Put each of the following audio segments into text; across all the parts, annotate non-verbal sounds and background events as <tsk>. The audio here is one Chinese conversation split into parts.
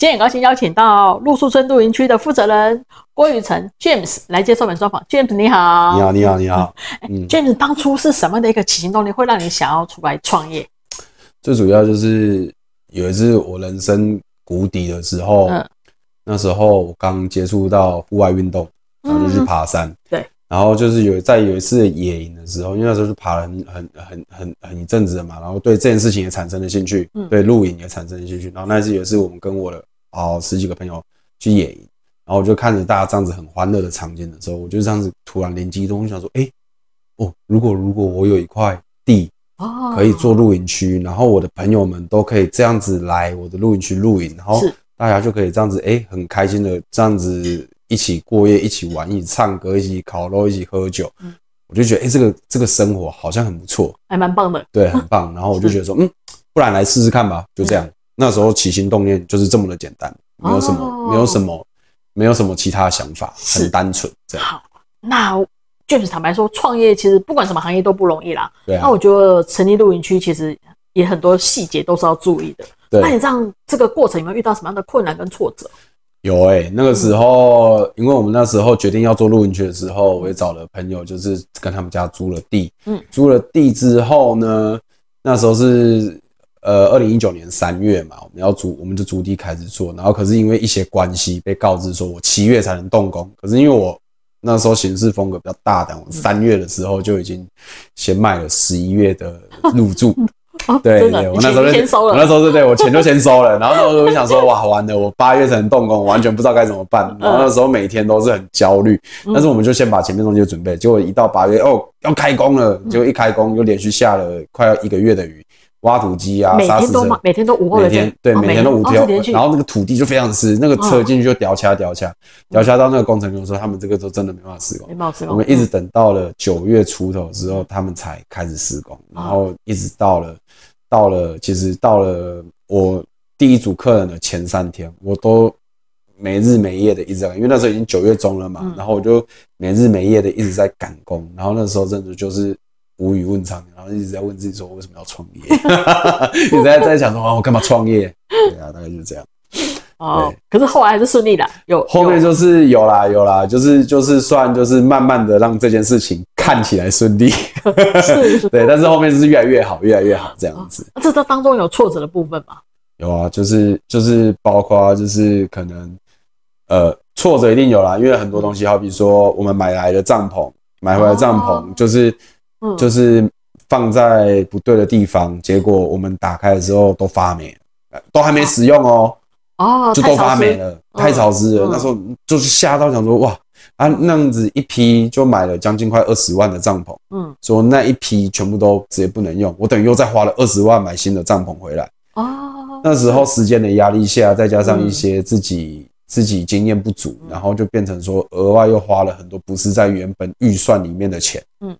今天很高兴邀请到露宿村露营区的负责人郭雨辰 James 来接受本专访。James 你好，你好，你好，你好。<laughs> James 当初是什么的一个起心动念，会让你想要出来创业？最主要就是有一次我人生谷底的时候，嗯，那时候我刚接触到户外运动，然后就去爬山，对，然后就是有在有一次野营的时候，因为那时候是爬了很很很很很一阵子的嘛，然后对这件事情也产生了兴趣，对露营也产生了兴趣，然后那一次也是我们跟我的。哦，十几个朋友去野营，然后我就看着大家这样子很欢乐的场景的时候，我就这样子突然联机中，我想说，哎，哦，如果如果我有一块地，哦，可以做露营区，然后我的朋友们都可以这样子来我的露营区露营，然后大家就可以这样子，哎，很开心的这样子一起过夜，一起玩，一起唱歌，一起烤肉，一起喝酒，嗯，我就觉得，哎，这个这个生活好像很不错，还蛮棒的，对，很棒。然后我就觉得说，嗯，不然来试试看吧，就这样。那时候起心动念就是这么的简单，没有什么，没有什么，没有什么其他想法，很单纯。好，那就是坦白说，创业其实不管什么行业都不容易啦。对。那我觉得成立露营区其实也很多细节都是要注意的。对。那你这样这个过程有没有遇到什么样的困难跟挫折？有哎，那个时候，因为我们那时候决定要做露营区的时候，我也找了朋友，就是跟他们家租了地。嗯。租了地之后呢，那时候是。呃，二零一九年三月嘛，我们要租，我们就租地开始做，然后可是因为一些关系，被告知说我七月才能动工。可是因为我那时候行事风格比较大胆，我三月的时候就已经先卖了十一月的入住。<laughs> 对，对，我那时候就先收了，我那时候是对，我钱就先收了。然后那时候我想说，哇，完了，我八月才能动工，完全不知道该怎么办。然后那时候每天都是很焦虑，但是我们就先把前面东西准备。结果一到八月，哦，要开工了，结果一开工又连续下了快要一个月的雨。挖土机啊，石什么，每天都五天，对，每天都五天，然后那个土地就非常湿，那个车进去就掉卡掉卡掉卡到那个工程的时候，他们这个都真的没办法施工。我们一直等到了九月初头之后，他们才开始施工，然后一直到了到了其实到了我第一组客人的前三天，我都没日没夜的一直，在，因为那时候已经九月中了嘛，然后我就没日没夜的一直在赶工，然后那时候真的就是。无语问苍天，然后一直在问自己：说为什么要创业？<laughs> 直在在想说啊，我干嘛创业？对啊，大概就是这样。哦，可是后来是顺利的，有后面就是有啦，有啦，就是就是算就是慢慢的让这件事情看起来顺利。是，<laughs> 对，但是后面就是越来越好，越来越好这样子。这这当中有挫折的部分吗？有啊，就是就是包括就是可能呃挫折一定有啦，因为很多东西，好比说我们买来的帐篷，买回来帐篷就是。就是放在不对的地方，结果我们打开的时候都发霉，都还没使用哦，哦，就都发霉了，太潮湿了。那时候就是吓到想说哇，啊那样子一批就买了将近快二十万的帐篷，嗯，说那一批全部都直接不能用，我等于又再花了二十万买新的帐篷回来，哦，那时候时间的压力下，再加上一些自己自己经验不足，然后就变成说额外又花了很多不是在原本预算里面的钱，嗯。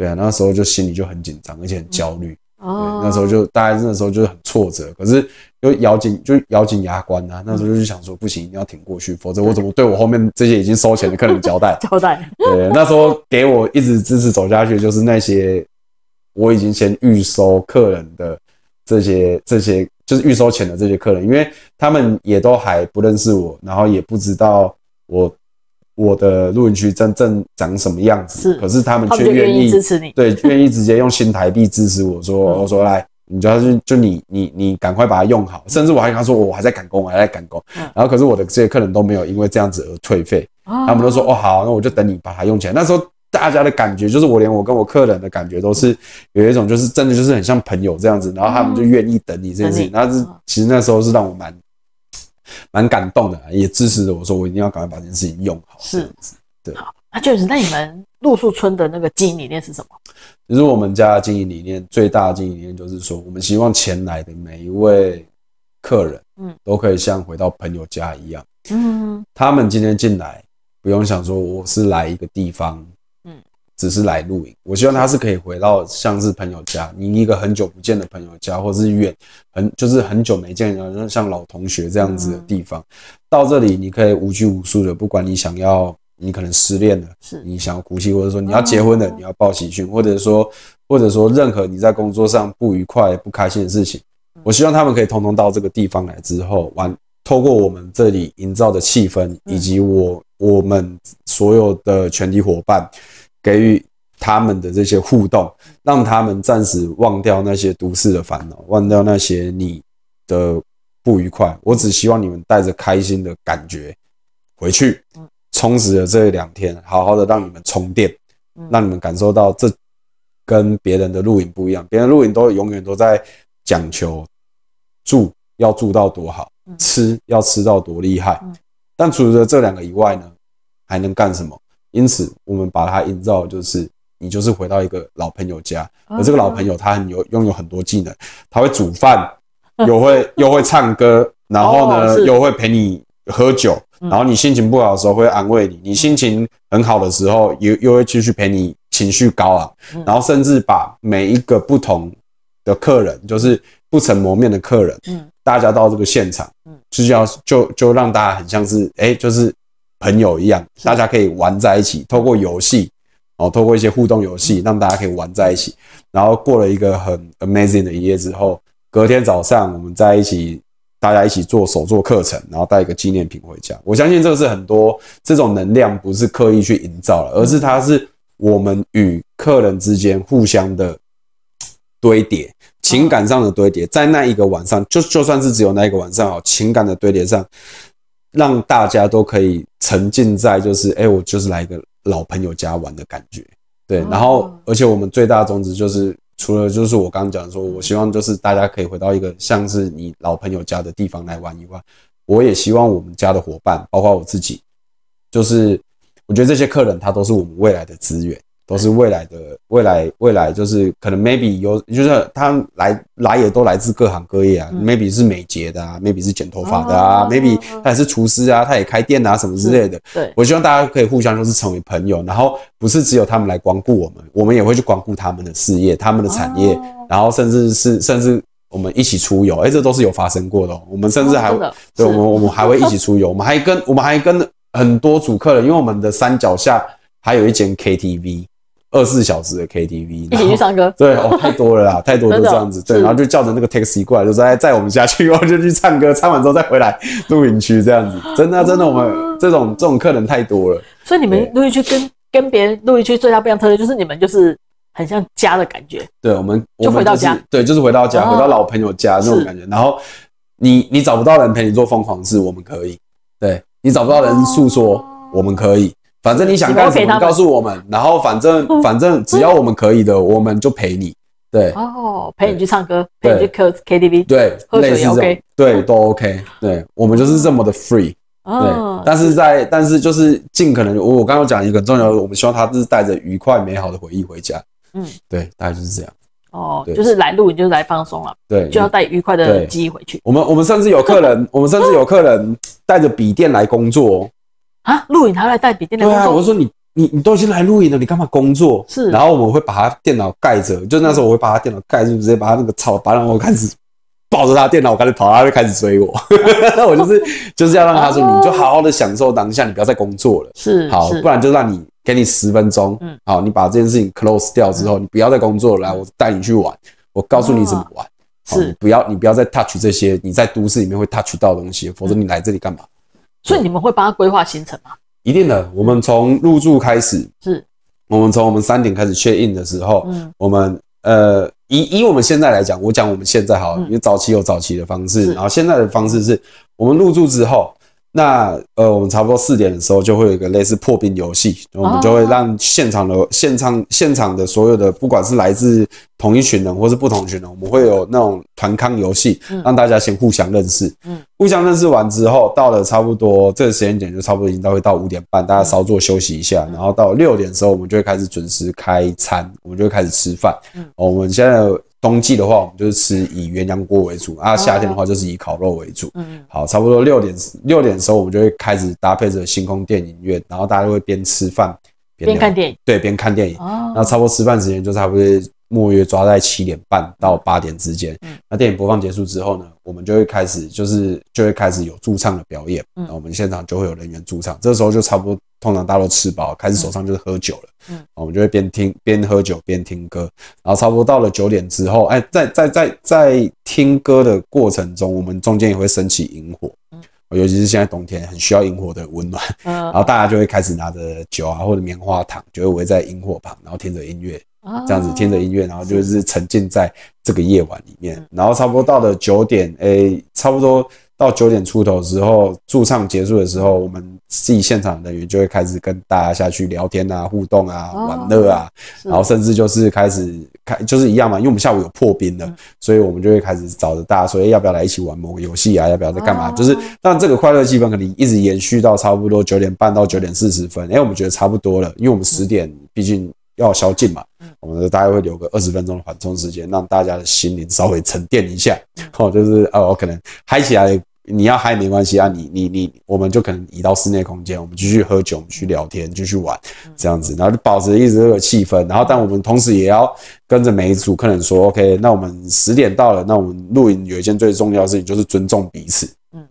对啊，那时候就心里就很紧张，而且很焦虑。哦，那时候就大家那时候就是很挫折，可是就咬紧就咬紧牙关呐。那时候就想说，不行，一定要挺过去，否则我怎么对我后面这些已经收钱的客人交代？<laughs> 交代。对，那时候给我一直支持走下去，就是那些我已经先预收客人的这些这些，就是预收钱的这些客人，因为他们也都还不认识我，然后也不知道我。我的录音区真正长什么样子？是，可是他们却愿意支持你，对，愿意直接用新台币支持我。说，我说来，你就要去，就你，你，你赶快把它用好。甚至我还跟他说，我还在赶工，我还在赶工。然后，可是我的这些客人都没有因为这样子而退费。他们都说，哦，好，那我就等你把它用起来。那时候大家的感觉就是，我连我跟我客人的感觉都是有一种，就是真的就是很像朋友这样子。然后他们就愿意等你这件事情。那是其实那时候是让我蛮。蛮感动的，也支持着我说，我一定要赶快把这件事情用好。是，对。好，那就是那你们露宿村的那个经营理念是什么？就是我们家的经营理念，最大的经营理念就是说，我们希望前来的每一位客人，嗯，都可以像回到朋友家一样，嗯，他们今天进来不用想说我是来一个地方。只是来露营，我希望他是可以回到像是朋友家，你一个很久不见的朋友家，或是远很就是很久没见的，像老同学这样子的地方。到这里，你可以无拘无束的，不管你想要，你可能失恋了，是你想要哭泣，或者说你要结婚了，你要报喜讯，或者说或者说任何你在工作上不愉快、不开心的事情，我希望他们可以通通到这个地方来之后，完，透过我们这里营造的气氛，以及我我们所有的全体伙伴。给予他们的这些互动，让他们暂时忘掉那些都市的烦恼，忘掉那些你的不愉快。我只希望你们带着开心的感觉回去，充实了这两天，好好的让你们充电，让你们感受到这跟别人的录影不一样。别人录影都永远都在讲求住要住到多好，吃要吃到多厉害。但除了这两个以外呢，还能干什么？因此，我们把它营造就是，你就是回到一个老朋友家，而这个老朋友他很有拥有很多技能，他会煮饭，又会又会唱歌，然后呢又会陪你喝酒，然后你心情不好的时候会安慰你，你心情很好的时候又又会继续陪你情绪高昂，然后甚至把每一个不同的客人，就是不曾谋面的客人，嗯，大家到这个现场，嗯，就是要就就让大家很像是，哎，就是。朋友一样，大家可以玩在一起，透过游戏，哦，透过一些互动游戏，让大家可以玩在一起。然后过了一个很 amazing 的一夜之后，隔天早上我们在一起，大家一起做手作课程，然后带一个纪念品回家。我相信这个是很多这种能量，不是刻意去营造，而是它是我们与客人之间互相的 <tsk> 堆叠，情感上的堆叠，在那一个晚上，就就算是只有那一个晚上哦，情感的堆叠上。让大家都可以沉浸在就是哎，我就是来一个老朋友家玩的感觉，对。然后，而且我们最大的宗旨就是，除了就是我刚刚讲说，我希望就是大家可以回到一个像是你老朋友家的地方来玩以外，我也希望我们家的伙伴，包括我自己，就是我觉得这些客人他都是我们未来的资源。都是未来的未来未来就是可能 maybe 有就是他来来也都来自各行各业啊 maybe 是美睫的啊 maybe 是剪头发的啊 maybe 他也是厨师啊他也开店啊什么之类的。对，我希望大家可以互相就是成为朋友，然后不是只有他们来光顾我们，我们也会去光顾他们的事业、他们的产业，然后甚至是甚至我们一起出游，哎，这都是有发生过的。我们甚至还对我们我们还会一起出游，我们还跟我们还跟很多主客人，因为我们的山脚下还有一间 KTV。二十四小时的 KTV，一起去唱歌。对，哦，太多了啦，<laughs> 太多都这样子，对，然后就叫着那个 taxi 过来，就说哎，载我们下去后 <laughs> 就去唱歌，唱完之后再回来露营区这样子。真的，真的，我们这种这种客人太多了。所以你们露营区跟跟别人露营区最大不一样特色，就是你们就是很像家的感觉。对，我们就回到家，对，就是回到家，回到老朋友家那种感觉。然后你你找不到人陪你做疯狂事，我们可以；对你找不到人诉说，我们可以。反正你想干什么，告诉我们。然后反正反正，只要我们可以的，我们就陪你。对哦，陪你去唱歌，陪你去 K K T V，对，类似这种，对都 OK。对我们就是这么的 free。对，但是在但是就是尽可能，我我刚刚讲一个重要的，我们希望他是带着愉快美好的回忆回家。嗯，对，大概就是这样。哦，就是来录音就是来放松了。对，就要带愉快的记忆回去。我们我们甚至有客人，我们甚至有客人带着笔电来工作。啊，录影还来带笔电工作？对啊，我说你你你都已经来录影了，你干嘛工作？是。然后我会把他电脑盖着，就那时候我会把他电脑盖住，直接把他那个草，然了，我开始抱着他电脑，我开始跑，他就开始追我。<laughs> 我就是就是要让他说，你就好好的享受当下，你不要再工作了。是。好，不然就让你给你十分钟，嗯，好，你把这件事情 close 掉之后，你不要再工作了，来，我带你去玩，我告诉你怎么玩。是。不要你不要再 touch 这些，你在都市里面会 touch 到东西，否则你来这里干嘛？所以你们会帮他规划行程吗？一定的，我们从入住开始，是，我们从我们三点开始确认的时候，嗯，我们呃，以以我们现在来讲，我讲我们现在好，因为早期有早期的方式，然后现在的方式是我们入住之后。那呃，我们差不多四点的时候就会有一个类似破冰游戏，我们就会让现场的现场现场的所有的，不管是来自同一群人或是不同群人，我们会有那种团康游戏，让大家先互相认识。嗯，互相认识完之后，到了差不多这个时间点，就差不多应该会到五点半，大家稍作休息一下，然后到六点的时候，我们就会开始准时开餐，我们就会开始吃饭。嗯，我们现在。冬季的话，我们就是吃以鸳鸯锅为主啊；夏天的话，就是以烤肉为主。嗯，好，差不多六点六点的时候，我们就会开始搭配着星空电影院，然后大家就会边吃饭边看电影，对，边看电影。哦，那差不多吃饭时间就差不多。末约抓在七点半到八点之间，嗯，那电影播放结束之后呢，我们就会开始，就是就会开始有驻唱的表演，嗯，那我们现场就会有人员驻唱，这时候就差不多，通常大家都吃饱，开始手上就是喝酒了，嗯，我们就会边听边喝酒边听歌，然后差不多到了九点之后，哎，在在在在听歌的过程中，我们中间也会升起萤火，嗯，尤其是现在冬天很需要萤火的温暖，嗯，然后大家就会开始拿着酒啊或者棉花糖，就会围在萤火旁，然后听着音乐。这样子听着音乐，然后就是沉浸在这个夜晚里面。然后差不多到了九点，诶，差不多到九点出头时候，驻唱结束的时候，我们自己现场人员就会开始跟大家下去聊天啊、互动啊、玩乐啊。然后甚至就是开始开，就是一样嘛，因为我们下午有破冰的，所以我们就会开始找着大家说，要不要来一起玩某个游戏啊？要不要在干嘛？就是，但这个快乐气氛可能一直延续到差不多九点半到九点四十分，诶，我们觉得差不多了，因为我们十点毕竟要宵禁嘛。我们大概会留个二十分钟的缓冲时间，让大家的心灵稍微沉淀一下。哦，就是哦，我可能嗨起来，你要嗨没关系啊，你你你，我们就可能移到室内空间，我们继续喝酒，我们去聊天，继续玩这样子，然后保持一直这个气氛。然后，但我们同时也要跟着每一组客人说，OK，那我们十点到了，那我们露营有一件最重要的事情就是尊重彼此。嗯，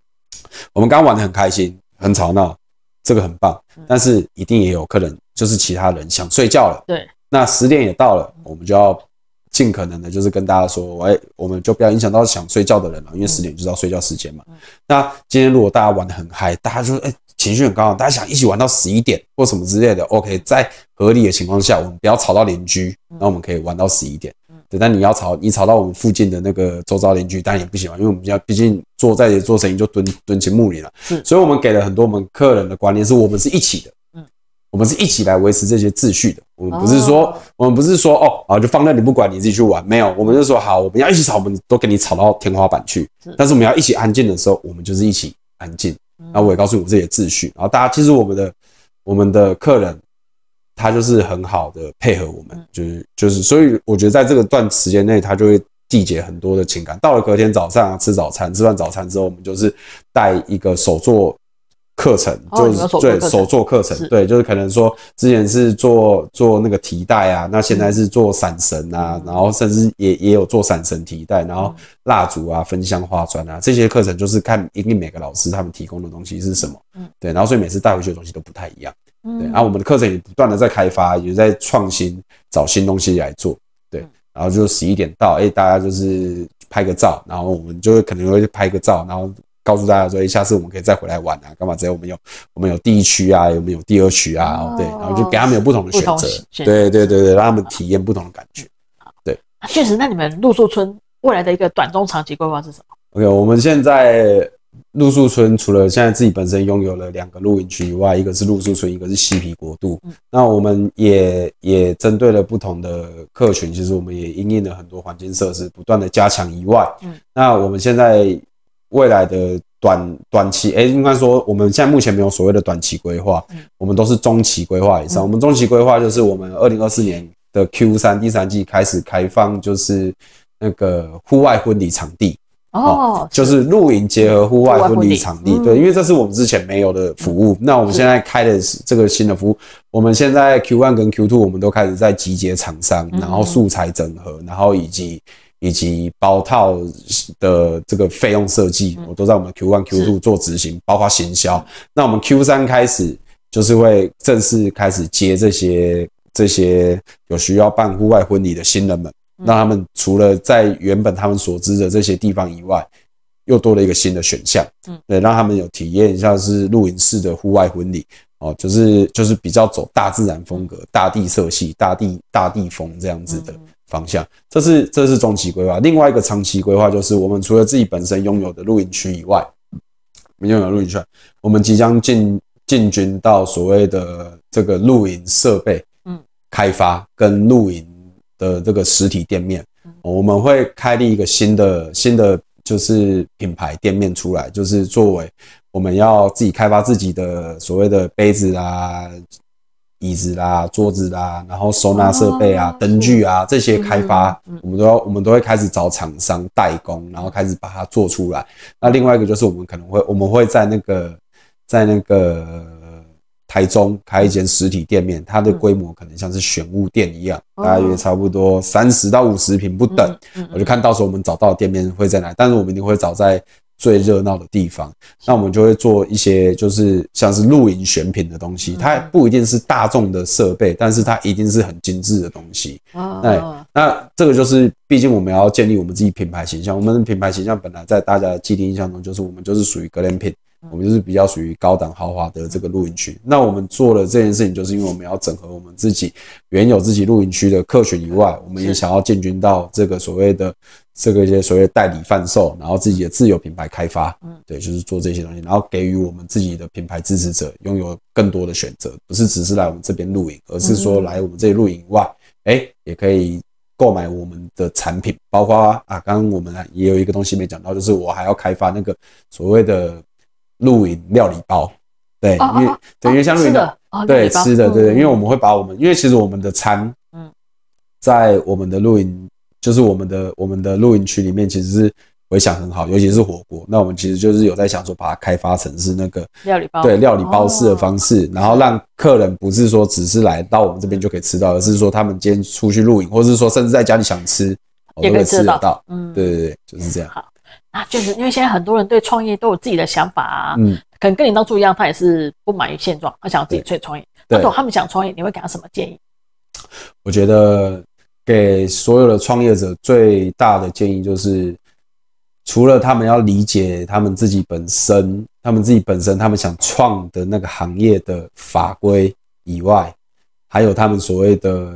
我们刚玩的很开心，很吵闹，这个很棒，但是一定也有客人，就是其他人想睡觉了。对。那十点也到了，我们就要尽可能的，就是跟大家说，哎，我们就不要影响到想睡觉的人了，因为十点就是要睡觉时间嘛。那今天如果大家玩的很嗨，大家就哎，情绪很高，大家想一起玩到十一点或什么之类的，OK，在合理的情况下，我们不要吵到邻居，那我们可以玩到十一点。嗯，但你要吵，你吵到我们附近的那个周遭邻居，当然也不行了，因为我们要毕竟做在做生意就蹲蹲起木林了，所以我们给了很多我们客人的观念，是我们是一起的。我们是一起来维持这些秩序的，我们不是说，我们不是说，哦，啊，就放在你不管你自己去玩，没有，我们就说好，我们要一起吵，我们都给你吵到天花板去。但是我们要一起安静的时候，我们就是一起安静。然后我也告诉我们这些秩序。然后大家其实我们的我们的客人，他就是很好的配合我们，就是就是，所以我觉得在这个段时间内，他就会缔结很多的情感。到了隔天早上吃早餐，吃完早餐之后，我们就是带一个手作课程就是对手做课程，对，就是可能说之前是做做那个提带啊，那现在是做闪绳啊，然后甚至也也有做闪绳提带，然后蜡烛啊、焚香、花砖啊这些课程，就是看一定每个老师他们提供的东西是什么，嗯，对，然后所以每次带回去的东西都不太一样，嗯、对。然后我们的课程也不断的在开发，也在创新，找新东西来做，对。然后就十一点到，哎，大家就是拍个照，然后我们就会可能会拍个照，然后。告诉大家说，下次我们可以再回来玩啊，干嘛？只要我们有我们有第一区啊，有没有第二区啊？对，然后就给他们有不同的选择，对对对对，让他们体验不同的感觉。对，确实。那你们露宿村未来的一个短中长期规划是什么？OK，我们现在露宿村除了现在自己本身拥有了两个露营区以外，一个是露宿村，一个是嬉皮国度。那我们也也针对了不同的客群，其实我们也应用了很多环境设施，不断的加强以外，嗯，那我们现在。未来的短短期，哎，应该说我们现在目前没有所谓的短期规划，我们都是中期规划以上。我们中期规划就是我们二零二四年的 Q 三第三季开始开放，就是那个户外婚礼场地哦，就是露营结合户外婚礼场地，对，因为这是我们之前没有的服务。那我们现在开的是这个新的服务，我们现在 Q one 跟 Q two，我们都开始在集结厂商，然后素材整合，然后以及。以及包套的这个费用设计，我都在我们 Q one Q two 做执行，包括行销。那我们 Q 三开始就是会正式开始接这些这些有需要办户外婚礼的新人们，让他们除了在原本他们所知的这些地方以外，又多了一个新的选项。嗯，对，让他们有体验一下是露营式的户外婚礼，哦，就是就是比较走大自然风格、大地色系、大地大地风这样子的。方向，这是这是中期规划。另外一个长期规划就是，我们除了自己本身拥有的露营区以外，我们拥有露营区，我们即将进进军到所谓的这个露营设备，嗯，开发跟露营的这个实体店面，我们会开立一个新的新的就是品牌店面出来，就是作为我们要自己开发自己的所谓的杯子啊。椅子啦、桌子啦，然后收纳设备啊、灯具啊这些开发，我们都要，我们都会开始找厂商代工，然后开始把它做出来。那另外一个就是，我们可能会，我们会在那个在那个台中开一间实体店面，它的规模可能像是玄物店一样，大约差不多三十到五十平不等。我就看到时候我们找到店面会在哪，但是我们一定会找在。最热闹的地方，那我们就会做一些就是像是露营选品的东西，它不一定是大众的设备，但是它一定是很精致的东西。哎，那这个就是毕竟我们要建立我们自己品牌形象，我们品牌形象本来在大家既定印象中就是我们就是属于个人品。我们就是比较属于高档豪华的这个露营区。那我们做了这件事情，就是因为我们要整合我们自己原有自己露营区的客群以外，我们也想要进军到这个所谓的这个一些所谓代理贩售，然后自己的自有品牌开发。嗯，对，就是做这些东西，然后给予我们自己的品牌支持者拥有更多的选择，不是只是来我们这边露营，而是说来我们这里露营以外，哎，也可以购买我们的产品。包括啊，刚刚我们也有一个东西没讲到，就是我还要开发那个所谓的。露营料理包，对，因为对，因为像露营对吃的，对对，因为我们会把我们，因为其实我们的餐，嗯，在我们的露营，就是我们的我们的露营区里面，其实是回想很好，尤其是火锅。那我们其实就是有在想说，把它开发成是那个料理包，对，料理包式的方式，然后让客人不是说只是来到我们这边就可以吃到，而是说他们今天出去露营，或者是说甚至在家里想吃，都可以吃得到。嗯，对对对，就是这样。啊，就是因为现在很多人对创业都有自己的想法啊，嗯，可能跟你当初一样，他也是不满于现状，他想要自己去创业。那如果他们想创业，你会给他什么建议？我觉得给所有的创业者最大的建议就是，除了他们要理解他们自己本身、他们自己本身他们想创的那个行业的法规以外，还有他们所谓的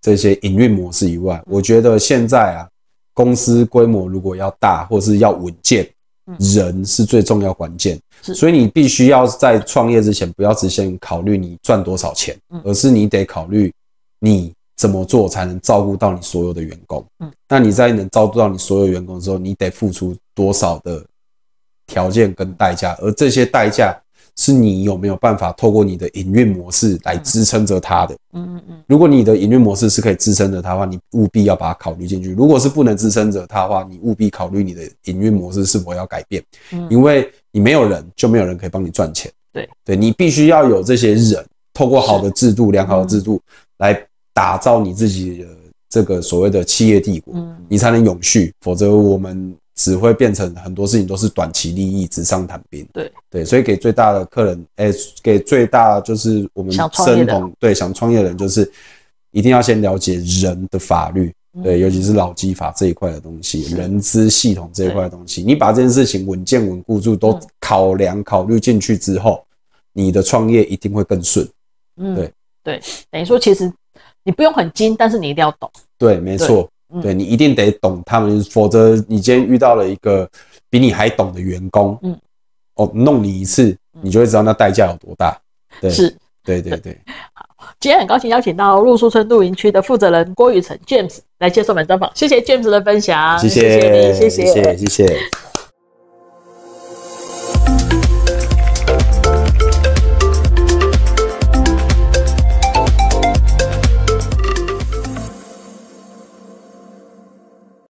这些营运模式以外，我觉得现在啊。公司规模如果要大，或是要稳健，人是最重要关键。所以你必须要在创业之前，不要只先考虑你赚多少钱，而是你得考虑你怎么做才能照顾到你所有的员工。那你在能照顾到你所有员工的时候，你得付出多少的条件跟代价？而这些代价。是你有没有办法透过你的营运模式来支撑着它的？嗯嗯嗯。如果你的营运模式是可以支撑着它的话，你务必要把它考虑进去。如果是不能支撑着它的话，你务必考虑你的营运模式是否要改变。因为你没有人，就没有人可以帮你赚钱。对对，你必须要有这些人，透过好的制度、良好的制度来打造你自己的这个所谓的企业帝国，你才能永续。否则我们。只会变成很多事情都是短期利益、纸上谈兵。对对，所以给最大的客人，哎，给最大就是我们生同对，想创业的人就是一定要先了解人的法律，对，尤其是老基法这一块的东西，人资系统这一块的东西，你把这件事情稳健稳固住，都考量考虑进去之后，你的创业一定会更顺。嗯，对对，等于说其实你不用很精，但是你一定要懂。对，没错。对你一定得懂他们，否则你今天遇到了一个比你还懂的员工，嗯，哦，弄你一次，你就会知道那代价有多大。是，对对对。<laughs> 好，今天很高兴邀请到露宿村露营区的负责人郭雨辰 James 来接受我们的专访。谢谢 James 的分享，谢谢你，谢谢，谢谢。